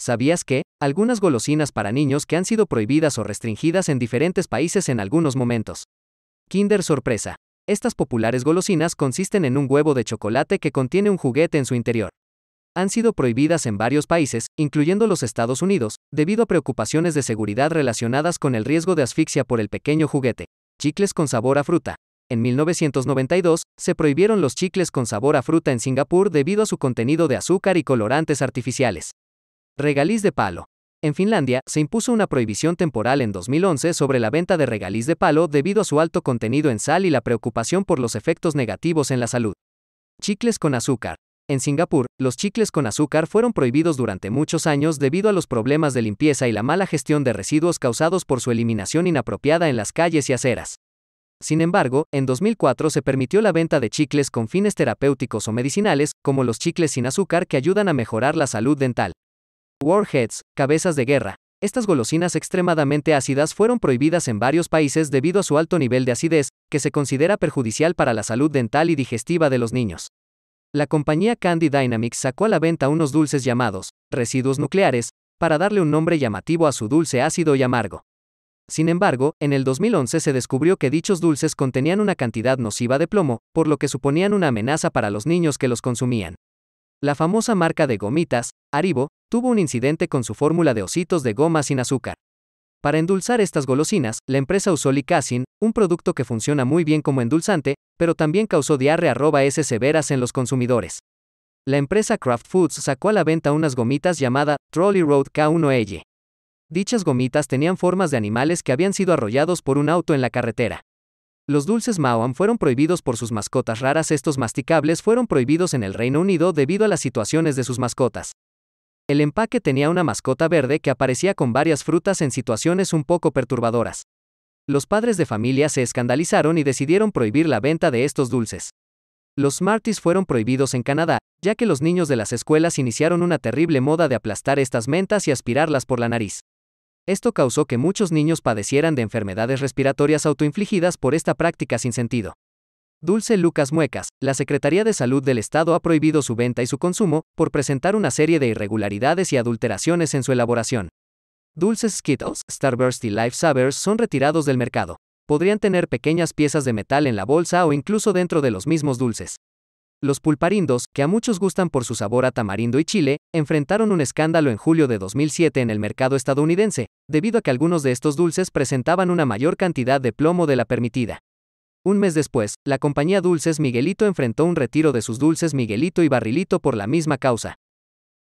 ¿Sabías que? Algunas golosinas para niños que han sido prohibidas o restringidas en diferentes países en algunos momentos. Kinder Sorpresa. Estas populares golosinas consisten en un huevo de chocolate que contiene un juguete en su interior. Han sido prohibidas en varios países, incluyendo los Estados Unidos, debido a preocupaciones de seguridad relacionadas con el riesgo de asfixia por el pequeño juguete. Chicles con sabor a fruta. En 1992, se prohibieron los chicles con sabor a fruta en Singapur debido a su contenido de azúcar y colorantes artificiales. Regaliz de palo. En Finlandia, se impuso una prohibición temporal en 2011 sobre la venta de regaliz de palo debido a su alto contenido en sal y la preocupación por los efectos negativos en la salud. Chicles con azúcar. En Singapur, los chicles con azúcar fueron prohibidos durante muchos años debido a los problemas de limpieza y la mala gestión de residuos causados por su eliminación inapropiada en las calles y aceras. Sin embargo, en 2004 se permitió la venta de chicles con fines terapéuticos o medicinales, como los chicles sin azúcar que ayudan a mejorar la salud dental. Warheads, cabezas de guerra. Estas golosinas extremadamente ácidas fueron prohibidas en varios países debido a su alto nivel de acidez, que se considera perjudicial para la salud dental y digestiva de los niños. La compañía Candy Dynamics sacó a la venta unos dulces llamados residuos nucleares, para darle un nombre llamativo a su dulce ácido y amargo. Sin embargo, en el 2011 se descubrió que dichos dulces contenían una cantidad nociva de plomo, por lo que suponían una amenaza para los niños que los consumían. La famosa marca de gomitas, Aribo, tuvo un incidente con su fórmula de ositos de goma sin azúcar. Para endulzar estas golosinas, la empresa usó licasin, un producto que funciona muy bien como endulzante, pero también causó diarrea-s severas en los consumidores. La empresa Kraft Foods sacó a la venta unas gomitas llamada Trolley Road K1L. Dichas gomitas tenían formas de animales que habían sido arrollados por un auto en la carretera. Los dulces Maoam fueron prohibidos por sus mascotas raras. Estos masticables fueron prohibidos en el Reino Unido debido a las situaciones de sus mascotas. El empaque tenía una mascota verde que aparecía con varias frutas en situaciones un poco perturbadoras. Los padres de familia se escandalizaron y decidieron prohibir la venta de estos dulces. Los Smarties fueron prohibidos en Canadá, ya que los niños de las escuelas iniciaron una terrible moda de aplastar estas mentas y aspirarlas por la nariz. Esto causó que muchos niños padecieran de enfermedades respiratorias autoinfligidas por esta práctica sin sentido. Dulce Lucas Muecas, la Secretaría de Salud del Estado ha prohibido su venta y su consumo por presentar una serie de irregularidades y adulteraciones en su elaboración. Dulces Skittles, Starburst y Life Savers son retirados del mercado. Podrían tener pequeñas piezas de metal en la bolsa o incluso dentro de los mismos dulces. Los pulparindos, que a muchos gustan por su sabor a tamarindo y chile, enfrentaron un escándalo en julio de 2007 en el mercado estadounidense, debido a que algunos de estos dulces presentaban una mayor cantidad de plomo de la permitida. Un mes después, la compañía Dulces Miguelito enfrentó un retiro de sus dulces Miguelito y Barrilito por la misma causa.